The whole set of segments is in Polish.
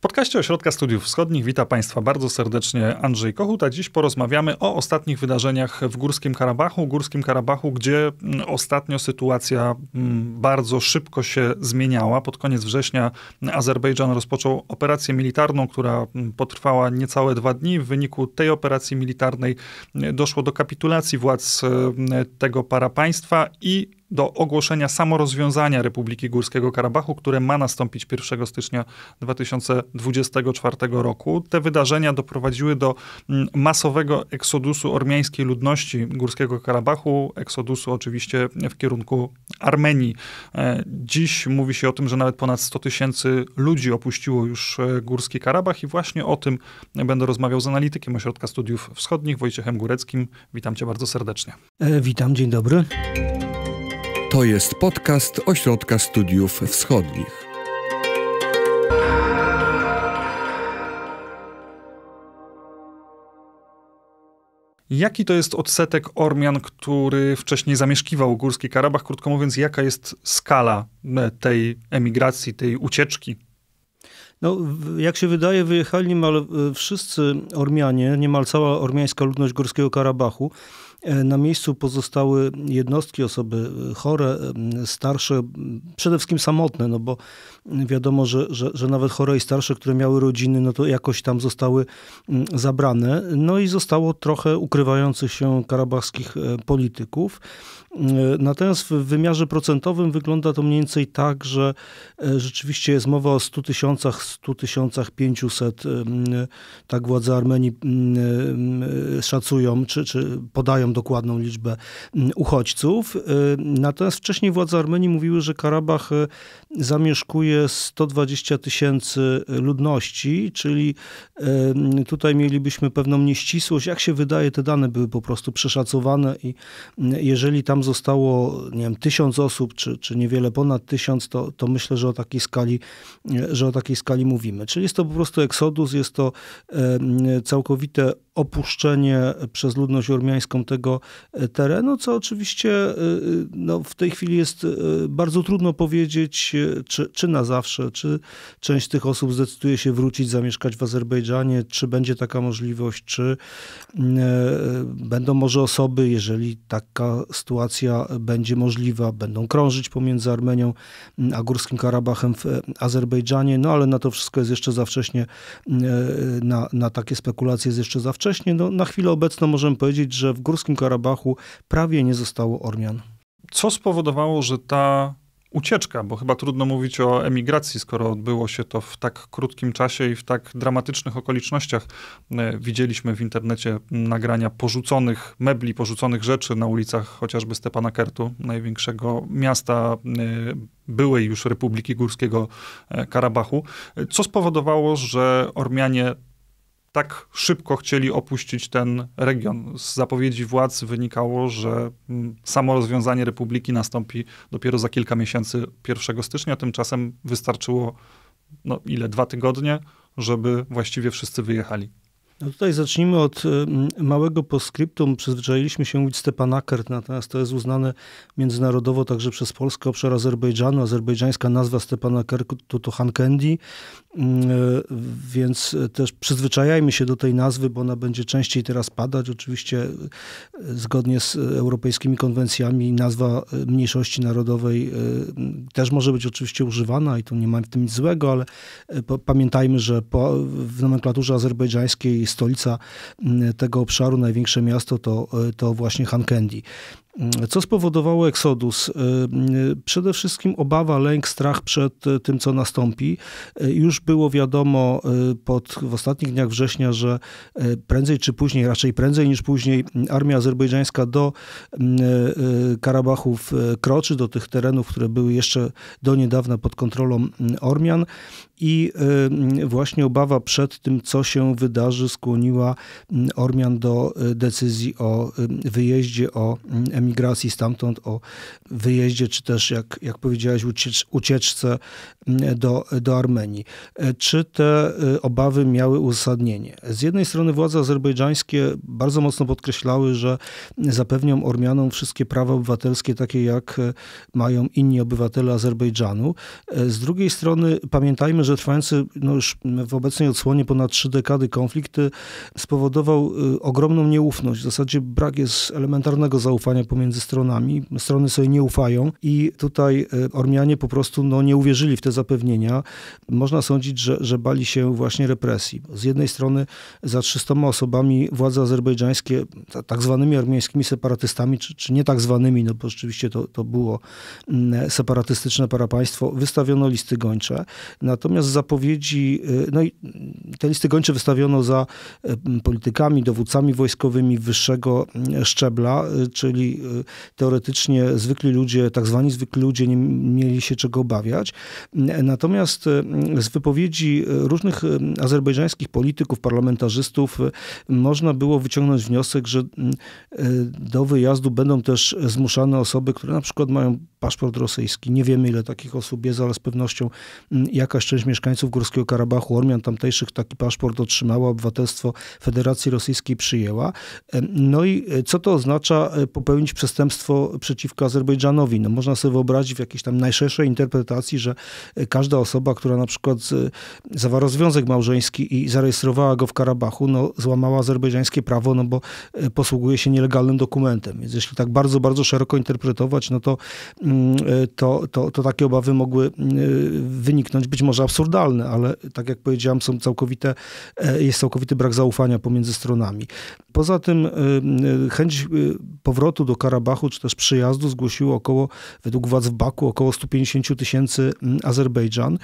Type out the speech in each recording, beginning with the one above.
W podcaście Ośrodka Studiów Wschodnich witam Państwa bardzo serdecznie Andrzej Kochut, dziś porozmawiamy o ostatnich wydarzeniach w Górskim Karabachu. Górskim Karabachu, gdzie mm, ostatnio sytuacja mm, bardzo szybko się zmieniała. Pod koniec września Azerbejdżan rozpoczął operację militarną, która mm, potrwała niecałe dwa dni. W wyniku tej operacji militarnej doszło do kapitulacji władz tego państwa i do ogłoszenia samorozwiązania Republiki Górskiego Karabachu, które ma nastąpić 1 stycznia 2024 roku. Te wydarzenia doprowadziły do mm, masowego eksodusu ormiańskiej ludności Górskiego Karabachu, eksodusu oczywiście w kierunku Armenii. E, dziś mówi się o tym, że nawet ponad 100 tysięcy ludzi opuściło już e, Górski Karabach i właśnie o tym będę rozmawiał z analitykiem Ośrodka Studiów Wschodnich Wojciechem Góreckim. Witam cię bardzo serdecznie. E, witam, dzień dobry. To jest podcast Ośrodka Studiów Wschodnich. Jaki to jest odsetek Ormian, który wcześniej zamieszkiwał Górski Karabach? Krótko mówiąc, jaka jest skala e, tej emigracji, tej ucieczki? No, jak się wydaje, wyjechali niemal e, wszyscy Ormianie, niemal cała ormiańska ludność Górskiego Karabachu. E, na miejscu pozostały jednostki, osoby e, chore, e, starsze, przede wszystkim samotne, no bo wiadomo, że, że, że nawet chore i starsze, które miały rodziny, no to jakoś tam zostały zabrane. No i zostało trochę ukrywających się karabachskich polityków. Natomiast w wymiarze procentowym wygląda to mniej więcej tak, że rzeczywiście jest mowa o 100 tysiącach, 100 tysiącach 500, tak władze Armenii szacują, czy, czy podają dokładną liczbę mm, uchodźców. Y, natomiast wcześniej władze Armenii mówiły, że Karabach y, zamieszkuje 120 tysięcy ludności, czyli y, tutaj mielibyśmy pewną nieścisłość. Jak się wydaje, te dane były po prostu przeszacowane i jeżeli tam zostało, nie wiem, tysiąc osób, czy, czy niewiele ponad tysiąc, to, to myślę, że o takiej skali, że o takiej skali mówimy. Czyli jest to po prostu eksodus, jest to całkowite opuszczenie przez ludność ormiańską tego e, terenu, co oczywiście e, e, no, w tej chwili jest bardzo trudno powiedzieć, czy, czy na zawsze, czy część tych osób zdecyduje się wrócić, zamieszkać w Azerbejdżanie, czy będzie taka możliwość, czy będą może osoby, jeżeli taka sytuacja będzie możliwa, będą krążyć pomiędzy Armenią a Górskim Karabachem w Azerbejdżanie, no ale na to wszystko jest jeszcze za wcześnie, na, na takie spekulacje jest jeszcze za wcześnie jednocześnie no, na chwilę obecną możemy powiedzieć, że w Górskim Karabachu prawie nie zostało Ormian. Co spowodowało, że ta ucieczka, bo chyba trudno mówić o emigracji, skoro odbyło się to w tak krótkim czasie i w tak dramatycznych okolicznościach. E, widzieliśmy w internecie nagrania porzuconych mebli, porzuconych rzeczy na ulicach chociażby Kertu, największego miasta e, byłej już Republiki Górskiego e, Karabachu, co spowodowało, że Ormianie tak szybko chcieli opuścić ten region. Z zapowiedzi władz wynikało, że mm, samo rozwiązanie republiki nastąpi dopiero za kilka miesięcy 1 stycznia. Tymczasem wystarczyło no, ile dwa tygodnie, żeby właściwie wszyscy wyjechali. No tutaj zacznijmy od y, małego poskryptum. Przyzwyczailiśmy się mówić Stepanakert, natomiast to jest uznane międzynarodowo także przez Polskę obszar Azerbejdżanu. Azerbejdżańska nazwa Stepanakertu to Hankendi, y, więc też przyzwyczajajmy się do tej nazwy, bo ona będzie częściej teraz padać. Oczywiście y, zgodnie z europejskimi konwencjami nazwa mniejszości narodowej też może być oczywiście używana i tu nie ma w tym nic złego, ale pamiętajmy, że po, w nomenklaturze azerbejdżańskiej stolica mm, tego obszaru, największe miasto to, e, to właśnie Hankendi. Mm, co spowodowało eksodus? E, mm, przede wszystkim obawa, lęk, strach przed e, tym, co nastąpi. Już było wiadomo pod, w ostatnich dniach września, że prędzej czy później, raczej prędzej niż później, armia azerbejdżańska do Karabachów kroczy, do tych terenów, które były jeszcze do niedawna pod kontrolą Ormian i y, właśnie obawa przed tym, co się wydarzy, skłoniła mm, Ormian do y, decyzji o y, wyjeździe, o mm, emigracji stamtąd, o wyjeździe, czy też, jak, jak powiedziałeś, uciecz, ucieczce mm, do, do Armenii. E, czy te obawy miały uzasadnienie? Z jednej strony władze azerbejdżańskie bardzo mocno podkreślały, że zapewnią Ormianom wszystkie prawa obywatelskie, takie jak mają inni obywatele Azerbejdżanu. E, z drugiej strony pamiętajmy, że że trwający no już w obecnej odsłonie ponad trzy dekady konflikt spowodował y, ogromną nieufność. W zasadzie brak jest elementarnego zaufania pomiędzy stronami. Strony sobie nie ufają i tutaj y, Ormianie po prostu no, nie uwierzyli w te zapewnienia. Można sądzić, że, że bali się właśnie represji. Z jednej strony za 300 osobami władze azerbejdżańskie, tak zwanymi armiańskimi separatystami, czy, czy nie tak zwanymi, no bo rzeczywiście to, to było mm, separatystyczne parapaństwo, wystawiono listy gończe. Natomiast Natomiast zapowiedzi, y, no i te listy gończe wystawiono za y, politykami, dowódcami wojskowymi wyższego y, szczebla, czyli teoretycznie zwykli ludzie, tak zwani zwykli ludzie nie mieli się czego obawiać. Natomiast z wypowiedzi różnych azerbejdżańskich polityków, parlamentarzystów można było wyciągnąć wniosek, że do wyjazdu będą też zmuszane osoby, które na przykład mają paszport rosyjski. Nie wiemy ile takich osób jest, ale z pewnością jakaś część mieszkańców Górskiego Karabachu, Ormian tamtejszych taki paszport otrzymała, obywatelstwo Federacji Rosyjskiej przyjęła. No i e, co to oznacza e, popełnić przestępstwo przeciwko Azerbejdżanowi? No można sobie wyobrazić w jakiejś tam najszerszej interpretacji, że e, każda osoba, która na przykład zawarła związek małżeński i zarejestrowała go w Karabachu, no złamała azerbejdżańskie prawo, no bo posługuje się nielegalnym dokumentem. Więc jeśli tak bardzo, bardzo szeroko interpretować, no to, mm, to, to, to takie obawy mogły mm, wyniknąć. Być może absurdalne, ale tak jak powiedziałam, są całkowite, e, jest całkowity brak zaufania pomiędzy stronami. Poza tym e, e, chęć powrotu do Karabachu, czy też przyjazdu zgłosiło około, według władz w Baku, około 150 tysięcy mm, Azerbejdżan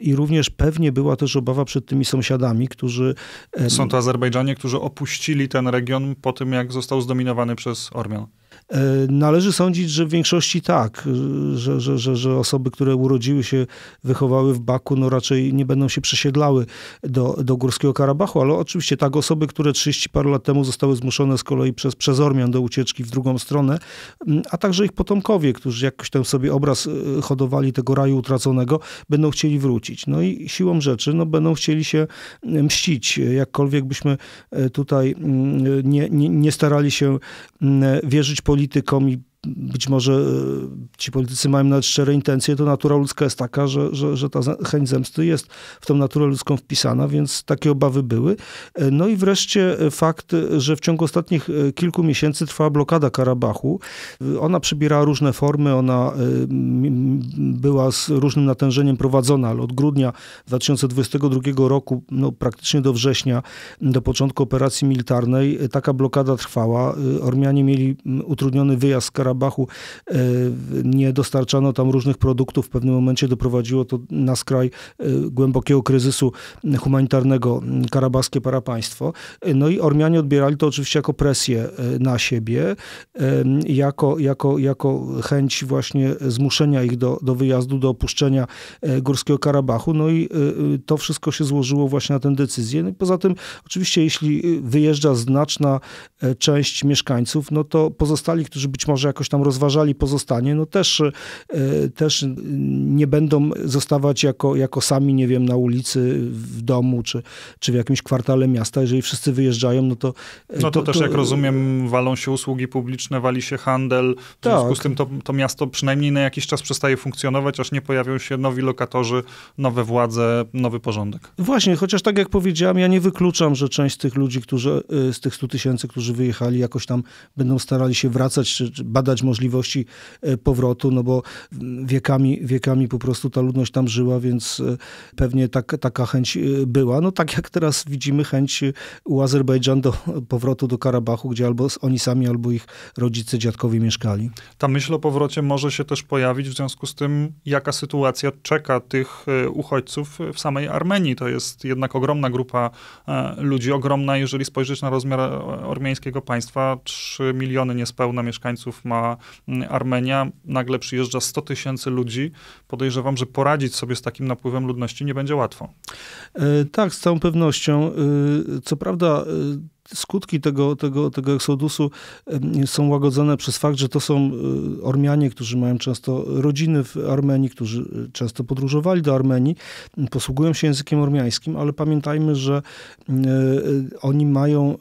i również pewnie była też obawa przed tymi sąsiadami, którzy... Są to Azerbejdżanie, którzy opuścili ten region po tym, jak został zdominowany przez Ormian. E, należy sądzić, że w większości tak, że, że, że, że osoby, które urodziły się, wychowały w Baku, no raczej nie będą się przesiedlały do, do Górskiego Karabachu, ale oczywiście tak osoby, które 30 par lat temu zostały zmuszone z kolei przez, przez Ormian do ucieczki w drugą stronę, a także ich potomkowie, którzy jakoś tam sobie obraz e, hodowali tego raju utraconego, będą chcieli wrócić. No i siłą rzeczy no, będą chcieli się e, mścić, jakkolwiek byśmy tutaj nie, nie, nie starali się wierzyć po politykom i być może e, ci politycy mają nawet szczere intencje, to natura ludzka jest taka, że, że, że ta chęć zemsty jest w tą naturę ludzką wpisana, więc takie obawy były. E, no i wreszcie e, fakt, że w ciągu ostatnich kilku miesięcy trwała blokada Karabachu. Ona przybierała różne formy, ona była z różnym natężeniem prowadzona, ale od grudnia 2022 roku, no praktycznie do września, do początku operacji militarnej, taka blokada trwała. Ormianie mieli utrudniony wyjazd z Karabachu Karabachu e, nie dostarczano tam różnych produktów. W pewnym momencie doprowadziło to na skraj e, głębokiego kryzysu humanitarnego karabaskie parapaństwo. E, no i Ormianie odbierali to oczywiście jako presję na siebie, jako, jako, jako chęć właśnie zmuszenia ich do, do wyjazdu, do opuszczenia Górskiego Karabachu. No i to wszystko się złożyło właśnie na tę decyzję. No poza tym, oczywiście, jeśli wyjeżdża znaczna część mieszkańców, no to pozostali, którzy być może jako jakoś tam rozważali pozostanie, no też, e, też nie będą zostawać jako, jako sami, nie wiem, na ulicy, w domu, czy, czy w jakimś kwartale miasta. Jeżeli wszyscy wyjeżdżają, no to... E, no to, to też, to, jak rozumiem, walą się usługi publiczne, wali się handel. W tak. związku z tym to, to miasto przynajmniej na jakiś czas przestaje funkcjonować, aż nie pojawią się nowi lokatorzy, nowe władze, nowy porządek. Właśnie, chociaż tak jak powiedziałem, ja nie wykluczam, że część z tych ludzi, którzy, e, z tych 100 tysięcy, którzy wyjechali, jakoś tam będą starali się wracać, czy, czy badać badać możliwości e, powrotu, no bo wiekami, wiekami po prostu ta ludność tam żyła, więc e, pewnie tak, taka chęć e, była. No tak jak teraz widzimy chęć u Azerbejdżan do powrotu do Karabachu, gdzie albo oni sami, albo ich rodzice, dziadkowie mieszkali. Ta myśl o powrocie może się też pojawić w związku z tym, jaka sytuacja czeka tych uchodźców w samej Armenii. To jest jednak ogromna grupa ludzi, ogromna, jeżeli spojrzeć na rozmiar ormiańskiego państwa. 3 miliony niespełna mieszkańców ma Mm, Armenia, nagle przyjeżdża 100 tysięcy ludzi. Podejrzewam, że poradzić sobie z takim napływem ludności nie będzie łatwo. E, tak, z całą pewnością. E, co prawda e, skutki tego, tego, tego eksodusu są łagodzone przez fakt, że to są e, Ormianie, którzy mają często rodziny w Armenii, którzy e, często podróżowali do Armenii, posługują się językiem ormiańskim, ale pamiętajmy, że e, oni mają,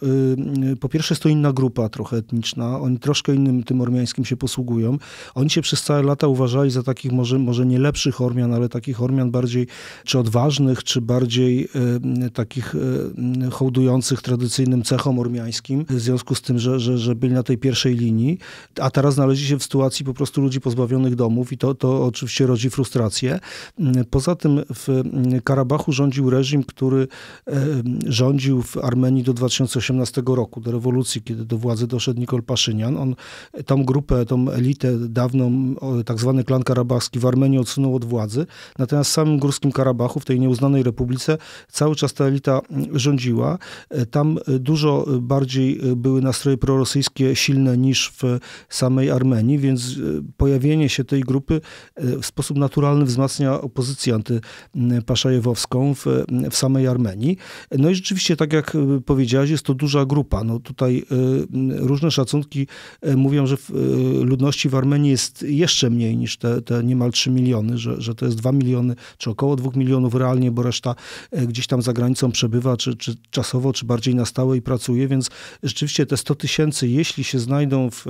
po pierwsze jest to inna grupa trochę etniczna, oni troszkę innym tym ormiańskim się posługują. Oni się przez całe lata uważali za takich może, może nie lepszych Ormian, ale takich Ormian bardziej czy odważnych, czy bardziej takich hołdujących tradycyjnym celom cechom ormiańskim, w związku z tym, że, że, że byli na tej pierwszej linii, a teraz znaleźli się w sytuacji po prostu ludzi pozbawionych domów i to, to oczywiście rodzi frustrację. Poza tym w Karabachu rządził reżim, który e, rządził w Armenii do 2018 roku, do rewolucji, kiedy do władzy doszedł Nikol Paszynian. On tą grupę, tą elitę dawną, tak zwany klan karabachski w Armenii odsunął od władzy, natomiast w samym Górskim Karabachu, w tej nieuznanej republice, cały czas ta elita rządziła. E, tam dużo dużo y, bardziej y, były nastroje prorosyjskie silne niż w samej Armenii, więc y, pojawienie się tej grupy w sposób naturalny wzmacnia opozycję antypaszajewowską w, w samej Armenii. No i rzeczywiście, tak jak powiedziałaś, jest to duża grupa. No tutaj różne szacunki mówią, że ludności w Armenii jest jeszcze mniej niż te, te niemal 3 miliony, że, że to jest 2 miliony, czy około 2 milionów realnie, bo reszta gdzieś tam za granicą przebywa, czy, czy czasowo, czy bardziej na stałe i pracuje pracuje, więc rzeczywiście te 100 tysięcy, jeśli się znajdą w, w,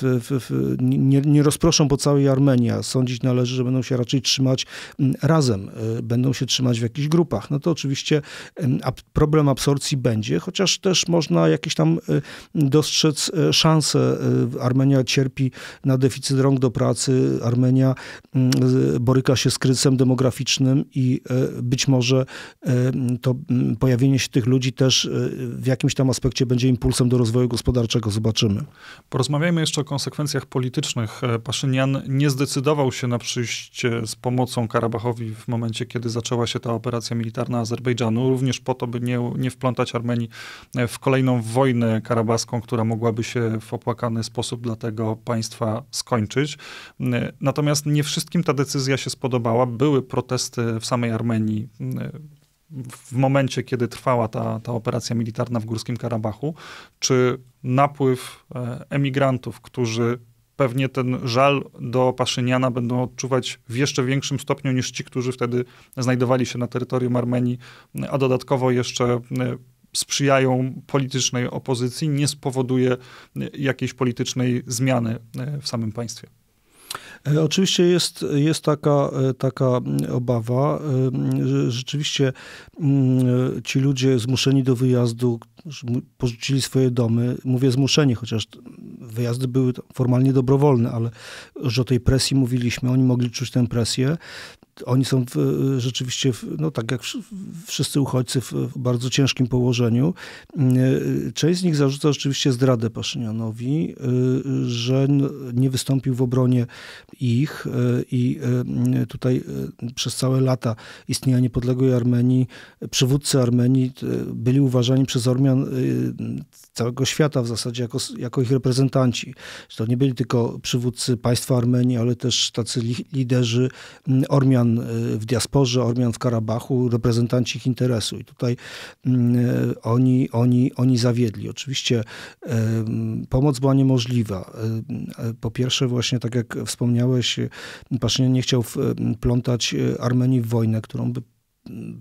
w, w nie, nie, rozproszą po całej Armenii, a sądzić należy, że będą się raczej trzymać mm, razem, y, będą się trzymać w jakichś grupach, no to oczywiście mm, problem absorpcji będzie, chociaż też można jakieś tam y, dostrzec y, szanse. Armenia cierpi na deficyt rąk do pracy, Armenia mm, boryka się z kryzysem demograficznym i być może to pojawienie się tych ludzi też w jakimś tam aspekcie będzie impulsem do rozwoju gospodarczego. Zobaczymy. Porozmawiajmy jeszcze o konsekwencjach politycznych. E, Paszynian nie zdecydował się na przyjście z pomocą Karabachowi w momencie, kiedy zaczęła się ta operacja militarna Azerbejdżanu, również po to, by nie, nie wplątać Armenii e, w kolejną wojnę karabaską, która mogłaby się w opłakany sposób dla tego państwa skończyć. E, Natomiast nie wszystkim ta decyzja się spodobała. Były protesty w samej Armenii w momencie, kiedy trwała ta, ta operacja militarna w Górskim Karabachu, czy napływ e, emigrantów, którzy pewnie ten żal do Paszyniana będą odczuwać w jeszcze większym stopniu niż ci, którzy wtedy znajdowali się na terytorium Armenii, a dodatkowo jeszcze e, sprzyjają politycznej opozycji, nie spowoduje e, jakiejś politycznej zmiany w samym państwie. E, oczywiście jest, jest taka, e, taka obawa. E, rzeczywiście mm, ci ludzie zmuszeni do wyjazdu porzucili swoje domy. Mówię zmuszeni, chociaż wyjazdy były formalnie dobrowolne, ale że o tej presji mówiliśmy. Oni mogli czuć tę presję. Oni są w, y, rzeczywiście, w, no tak jak wszyscy uchodźcy, w, w bardzo ciężkim położeniu. Mm, y, y, część z nich zarzuca rzeczywiście zdradę Paszynianowi, że nie wystąpił w obronie ich i tutaj przez całe lata istnienia niepodległej Armenii przywódcy Armenii byli uważani przez Ormian całego świata w zasadzie jako, jako ich reprezentanci. To nie byli tylko przywódcy państwa Armenii, ale też tacy liderzy mm, Ormian Ormian y, w diasporze, Ormian w Karabachu, reprezentanci ich interesu. I tutaj mm, y, oni, oni, oni zawiedli. Oczywiście y, mm, pomoc była niemożliwa. Po pierwsze właśnie, tak jak wspomniałeś, Paszynian nie chciał wplątać Armenii w wojnę, którą by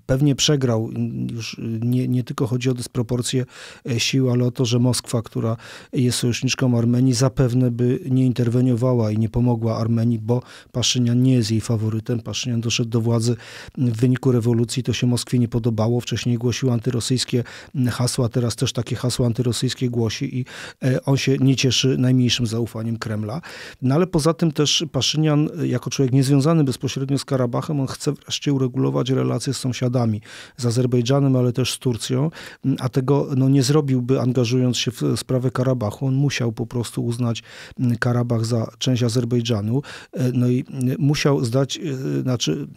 pewnie przegrał. Już y, nie, nie tylko chodzi o dysproporcję e, sił, ale o to, że Moskwa, która jest sojuszniczką Armenii, zapewne by nie interweniowała i nie pomogła Armenii, bo Paszynian nie jest jej faworytem. Paszynian doszedł do władzy w wyniku rewolucji, to się Moskwie nie podobało. Wcześniej głosił antyrosyjskie hasła, teraz też takie hasła antyrosyjskie głosi i e, on się nie cieszy najmniejszym zaufaniem Kremla. No ale poza tym też Paszynian, e, jako człowiek niezwiązany bezpośrednio z Karabachem, on chce wreszcie uregulować relacje z sąsiadami, z Azerbejdżanem, ale też z Turcją, a tego no, nie zrobiłby angażując się w sprawę Karabachu. On musiał po prostu uznać mm, Karabach za część Azerbejdżanu. E, no i e, musiał zdać, e, znaczy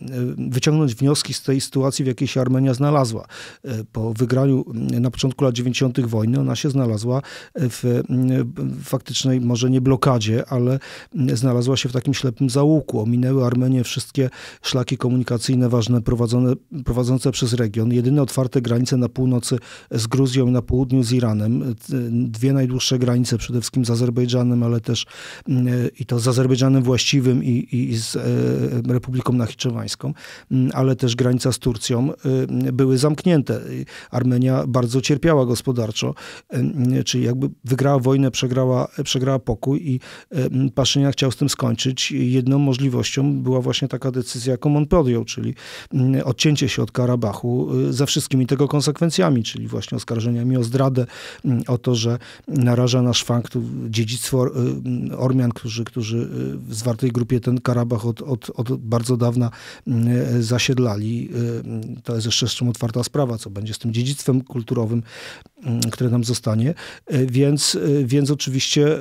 wyciągnąć wnioski z tej sytuacji, w jakiej się Armenia znalazła. Po wygraniu mm, na początku lat 90. wojny ona się znalazła w mm, faktycznej, może nie blokadzie, ale znalazła się w takim ślepym załuku. Ominęły Armenię wszystkie szlaki komunikacyjne ważne prowadzone prowadzące przez region, jedyne otwarte granice na północy z Gruzją i na południu z Iranem, y, dwie najdłuższe granice, przede wszystkim z Azerbejdżanem, ale też y, i to z Azerbejdżanem właściwym i, i z e, Republiką Nachiczewańską, mm, ale też granica z Turcją, y, były zamknięte. Armenia bardzo cierpiała gospodarczo, czyli jakby wygrała wojnę, przegrała, przegrała pokój i Paszynia chciał z tym skończyć. Jedną możliwością była właśnie taka decyzja, jaką on podjął, czyli odcięcie odcięcie się od Karabachu y, ze wszystkimi tego konsekwencjami, czyli właśnie oskarżeniami o zdradę, mm, o to, że naraża na szwank dziedzictwo y, mm, Ormian, którzy, którzy y, w zwartej grupie ten Karabach od, od, od bardzo dawna mm, zasiedlali. To jest jeszcze zresztą otwarta sprawa, co będzie z tym dziedzictwem kulturowym, które nam zostanie. Więc, więc oczywiście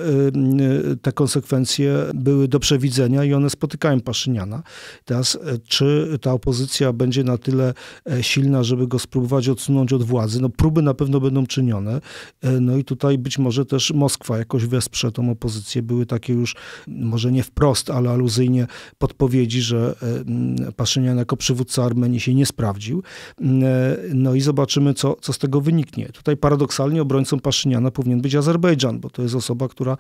te konsekwencje były do przewidzenia i one spotykają Paszyniana. Teraz, czy ta opozycja będzie na tyle e, silna, żeby go spróbować odsunąć od władzy. No próby na pewno będą czynione. E, no i tutaj być może też Moskwa jakoś wesprze tą opozycję. Były takie już, może nie wprost, ale aluzyjnie podpowiedzi, że e, Paszynian jako przywódca Armenii się nie sprawdził. No i zobaczymy, co, co z tego wyniknie. Tutaj paradoksalnie obrońcą Paszyniana powinien być Azerbejdżan, bo to jest osoba, która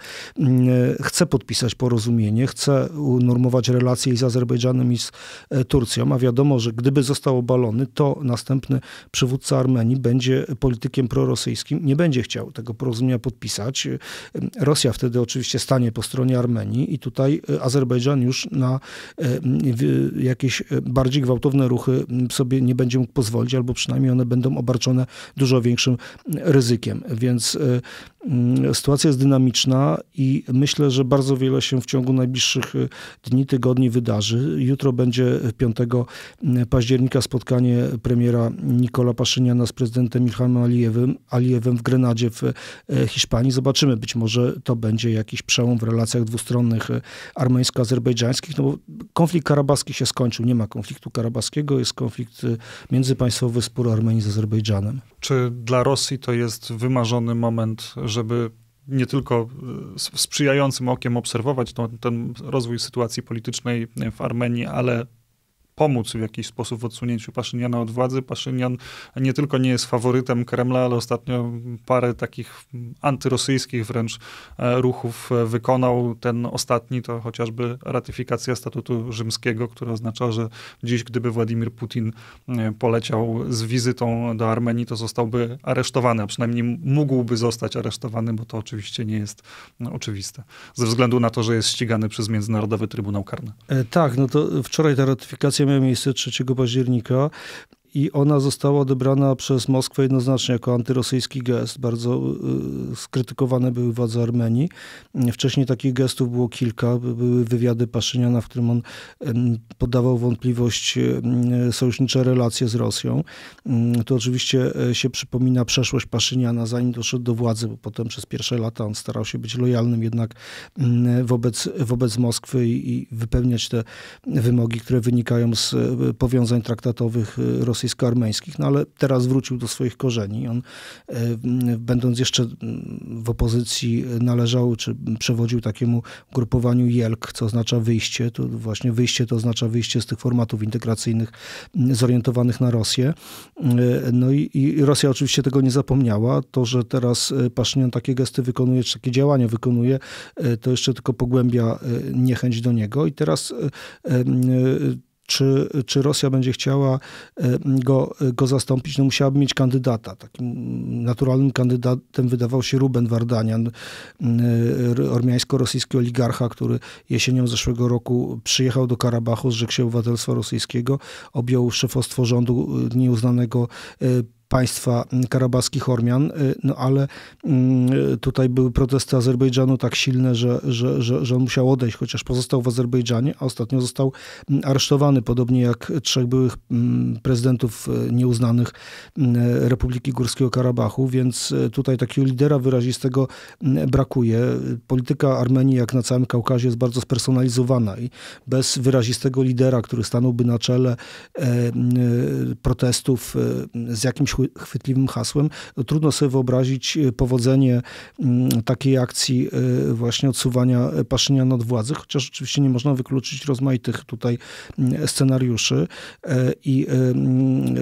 chce podpisać porozumienie, chce unormować relacje i z Azerbejdżanem i z Turcją, a wiadomo, że gdyby został został obalony, to następny przywódca Armenii będzie politykiem prorosyjskim, nie będzie chciał tego porozumienia podpisać. Rosja wtedy oczywiście stanie po stronie Armenii i tutaj e, Azerbejdżan już na e, jakieś e, bardziej gwałtowne ruchy sobie nie będzie mógł pozwolić, albo przynajmniej one będą obarczone dużo większym ryzykiem. Więc Mm, sytuacja jest dynamiczna i myślę, że bardzo wiele się w ciągu najbliższych y, dni, tygodni wydarzy. Jutro będzie 5 y, mm, października spotkanie premiera Nikola Paszyniana z prezydentem Ilhamem Alijewem, Alijewem w Grenadzie w y, Hiszpanii. Zobaczymy, być może to będzie jakiś przełom w relacjach dwustronnych armeńsko-azerbejdżańskich, no bo konflikt karabaski się skończył. Nie ma konfliktu karabaskiego, jest konflikt międzypaństwowy, spór Armenii z Azerbejdżanem. Czy dla Rosji to jest wymarzony moment żeby nie tylko e, sprzyjającym okiem obserwować to, ten rozwój sytuacji politycznej w Armenii, ale pomóc w jakiś sposób w odsunięciu Paszyniana od władzy. Paszynian nie tylko nie jest faworytem Kremla, ale ostatnio parę takich antyrosyjskich wręcz e, ruchów e, wykonał. Ten ostatni to chociażby ratyfikacja statutu rzymskiego, która oznacza, że dziś, gdyby Władimir Putin e, poleciał z wizytą do Armenii, to zostałby aresztowany, a przynajmniej mógłby zostać aresztowany, bo to oczywiście nie jest no, oczywiste. Ze względu na to, że jest ścigany przez Międzynarodowy Trybunał Karny. Tak, no to wczoraj ta ratyfikacja miały miejsce 3 października i ona została odebrana przez Moskwę jednoznacznie jako antyrosyjski gest. Bardzo y, skrytykowane były władze Armenii. Wcześniej takich gestów było kilka. Były wywiady Paszyniana, w którym on podawał wątpliwość sojusznicze relacje z Rosją. Mm, to oczywiście e, się przypomina przeszłość Paszyniana, zanim doszedł do władzy, bo potem przez pierwsze lata on starał się być lojalnym jednak mm, wobec, wobec Moskwy i, i wypełniać te wymogi, które wynikają z e, powiązań traktatowych rosyjskich e, rosyjsko-armeńskich, no ale teraz wrócił do swoich korzeni. On, e, będąc jeszcze w opozycji, należał czy przewodził takiemu grupowaniu JELK, co oznacza wyjście. To właśnie wyjście to oznacza wyjście z tych formatów integracyjnych zorientowanych na Rosję. E, no i, i Rosja oczywiście tego nie zapomniała. To, że teraz e, Paszynian takie gesty wykonuje, czy takie działania wykonuje, to jeszcze tylko pogłębia niechęć do niego. I teraz czy, czy Rosja będzie chciała e, go, go zastąpić, no musiałaby mieć kandydata. Takim naturalnym kandydatem wydawał się Ruben Wardanian, ormiańsko-rosyjski oligarcha, który jesienią zeszłego roku przyjechał do Karabachu, zrzekł się obywatelstwa rosyjskiego, objął szefostwo rządu e, nieuznanego e, państwa mm, karabaskich Ormian, y, no ale mm, y, tutaj były protesty Azerbejdżanu tak silne, że, że, że, że on musiał odejść, chociaż pozostał w Azerbejdżanie, a ostatnio został mm, aresztowany, podobnie jak trzech byłych prezydentów y, nieuznanych Republiki Górskiego Karabachu, więc tutaj takiego lidera wyrazistego brakuje. Polityka Armenii, jak na całym Kaukazie, jest bardzo spersonalizowana i bez wyrazistego lidera, który stanąłby na czele e, protestów z jakimś chwytliwym hasłem. Trudno sobie wyobrazić e, powodzenie mm, takiej akcji e, właśnie odsuwania e, Paszynia nad władzy, chociaż oczywiście nie można wykluczyć rozmaitych tutaj mm, scenariuszy i mm,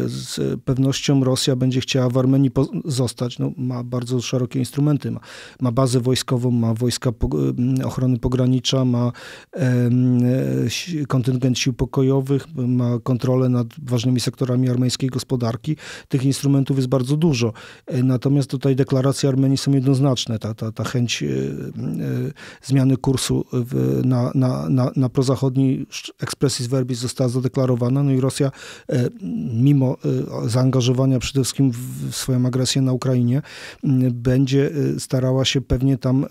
z pewnością Rosja będzie chciała w Armenii zostać. No, ma bardzo szerokie instrumenty. Ma, ma bazę wojskową, ma wojska ochrony pogranicza, ma kontyngent sił pokojowych, ma kontrolę nad ważnymi sektorami armeńskiej gospodarki. Tych instrumentów instrumentów jest bardzo dużo. E, natomiast tutaj deklaracje Armenii są jednoznaczne. Ta, ta, ta chęć e, e, zmiany kursu w, na, na, na, na prozachodni expressis verbis została zadeklarowana. No i Rosja mimo zaangażowania przede wszystkim w swoją agresję na Ukrainie będzie starała się pewnie tam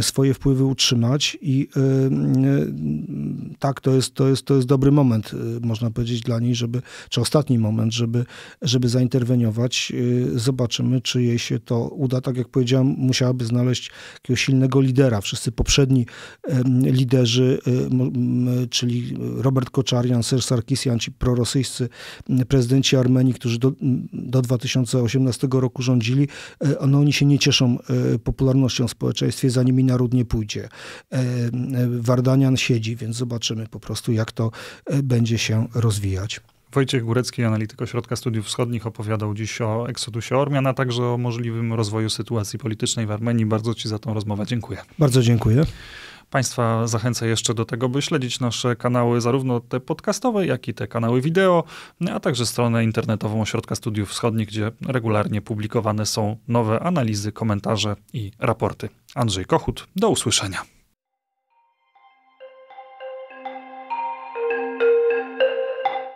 swoje wpływy utrzymać i tak, to jest, to jest, to jest dobry moment, można powiedzieć, dla niej, żeby, czy ostatni moment, żeby żeby zainterweniować. Y, zobaczymy, czy jej się to uda. Tak jak powiedziałem, musiałaby znaleźć jakiegoś silnego lidera. Wszyscy poprzedni liderzy, y, czyli Robert Koczarian, Ser Sarkisian, ci prorosyjscy prezydenci Armenii, którzy do, do 2018 roku rządzili, e, no oni się nie cieszą e, popularnością w społeczeństwie, zanim nimi naród nie pójdzie. E, Wardanian siedzi, więc zobaczymy po prostu, jak to będzie się rozwijać. Wojciech Górecki, analityk Ośrodka Studiów Wschodnich, opowiadał dziś o eksodusie Ormian, a także o możliwym rozwoju sytuacji politycznej w Armenii. Bardzo Ci za tą rozmowę dziękuję. Bardzo dziękuję. Państwa zachęcę jeszcze do tego, by śledzić nasze kanały, zarówno te podcastowe, jak i te kanały wideo, a także stronę internetową Ośrodka Studiów Wschodnich, gdzie regularnie publikowane są nowe analizy, komentarze i raporty. Andrzej Kochut, do usłyszenia.